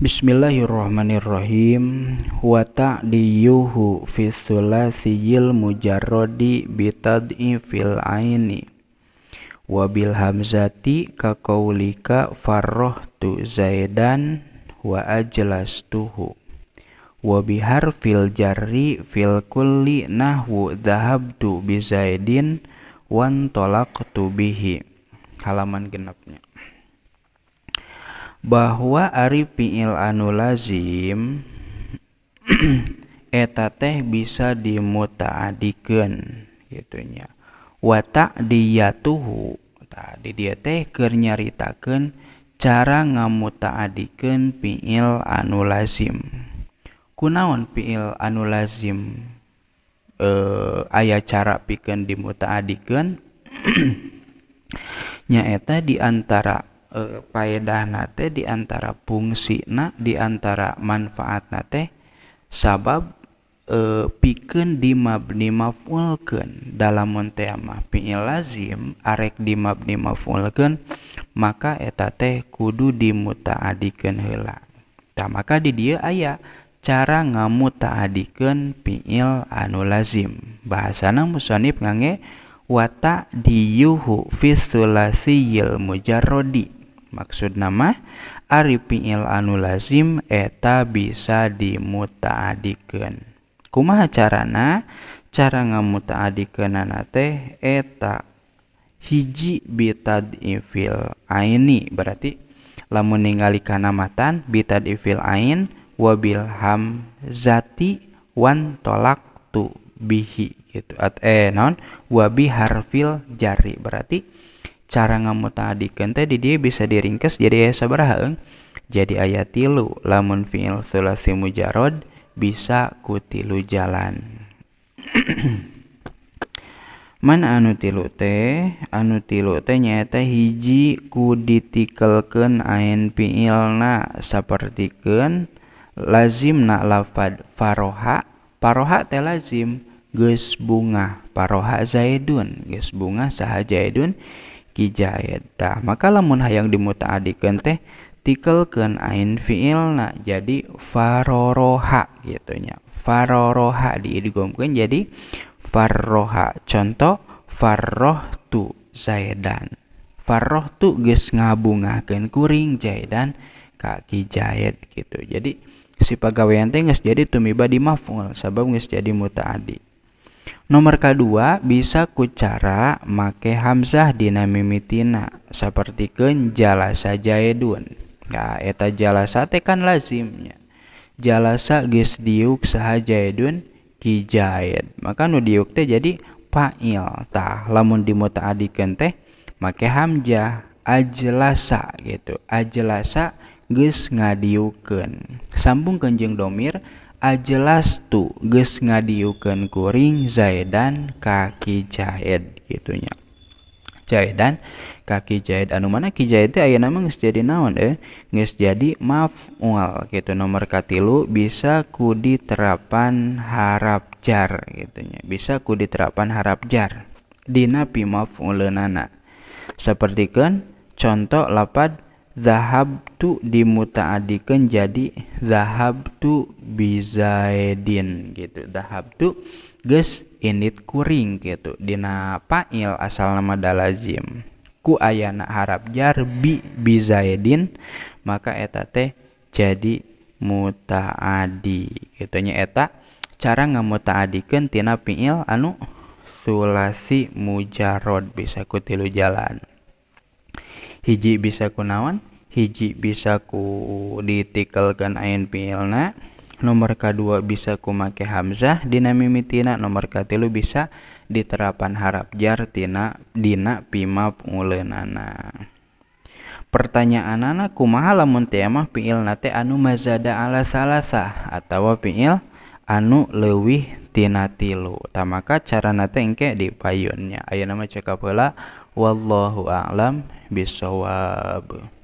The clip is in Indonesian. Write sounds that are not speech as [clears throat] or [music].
Bismillahirrahmanirrahim wa ta'diyuhu fi thulathiyil mujarodi bitad'i fil aini wa bil hamzati ka qaulika farrahtu zaidan wa ajlastuhu wa bi harfil jarri fil kulli nahwu dhahabtu bi zaidin wan tu bihi halaman genapnya bahwa Ari fiil anu lazim [clears throat] eta teh bisa dimutaadikan gitunya watak ta'diyatuhu tadi dia teh keur nyaritakeun cara ngamutaadikeun fiil anu lazim kunaon fiil anu lazim e, aya cara pikeun dimutaadikan [clears throat] nyaeta antara e, eh, paedah nate diantara fungsi na diantara manfaat nate sabab e, eh, piken di mabni mafulken dalam monteama fi'il lazim arek di mabni mafulken maka etate kudu kudu dimutaadikeun heula tah maka di dia ayah cara adiken fi'il anu lazim bahasana musonib ngange wata diyuhu fisulasi yil mujarodi maksud nama ari anu lazim eta bisa dimutaadikan kumaha carana cara ngamutaadikan anateh eta hiji bitad ifil aini berarti lamun ningali kana matan bitad ifil ain wabil ham zati wan tolak tu bihi gitu at eh non wabi harfil jari berarti cara ngamutadikeun teh di dia bisa diringkas jadi aya sabaraha eung jadi ayat tilu lamun fi'il sulasi mujarod bisa ku tilu jalan [clears throat] mana anu tilu teh anu tilu teh nyata hiji ku ditikelken ain fi'ilna sapertikeun lazim na lafad faroha faroha teh lazim ges bunga paroha zaidun ges bunga saha zaidun tah maka lamun hayang dimutaadikeun teh tikelkeun ain fiilna jadi faroroha gitu nya faroroha diidgomkeun jadi farroha contoh farrohtu zaidan farrohtu geus ngabungakeun kuring zaidan kaki jahit gitu jadi si pegawai teh geus jadi tumiba di maf'ul sabab geus jadi mutaadi Nomor kedua bisa ku cara make hamzah dina mimitina seperti saja jalasa jaedun. Ya, eta jalasa tekan lazimnya. Jalasa geus diuk saha jaedun ki jaed. Maka nu diuk teh jadi fa'il. Tah lamun dimutaadikeun teh make hamzah ajlasa gitu. Ajlasa geus ngadiukeun. Sambung kenjeng domir tu ges ngadiukan kuring Zaidan kaki jahed gitunya Zaidan kaki jahed, anu mana ki Zaid teh ayeuna mah jadi naon eh geus jadi maf'ul gitu nomor katilu bisa ku diterapan harap jar gitunya bisa ku diterapan harap jar dina pi Seperti kan contoh lapad zahabtu dimutaadikan jadi zahabtu bizaidin gitu zahabtu geus init kuring gitu dina fa'il asal nama dalazim ku ayana harap jar bi bizaidin maka eta teh jadi mutaadi gitunya eta cara ngamutaadikeun tina fi'il anu sulasi mujarod bisa ku tilu jalan hiji bisa kunawan hiji bisa ku ditikelkan ain pilna nomor kedua bisa ku make hamzah dina mimitina nomor lu bisa diterapan harap jar tina dina pima pengulenana pertanyaan anak kumaha lamun teh piil nate anu mazada ala salasa atau piil anu lewih tina tilu tamaka cara nate engke di payunnya Ayo nama cekap wallahu a'lam bisawab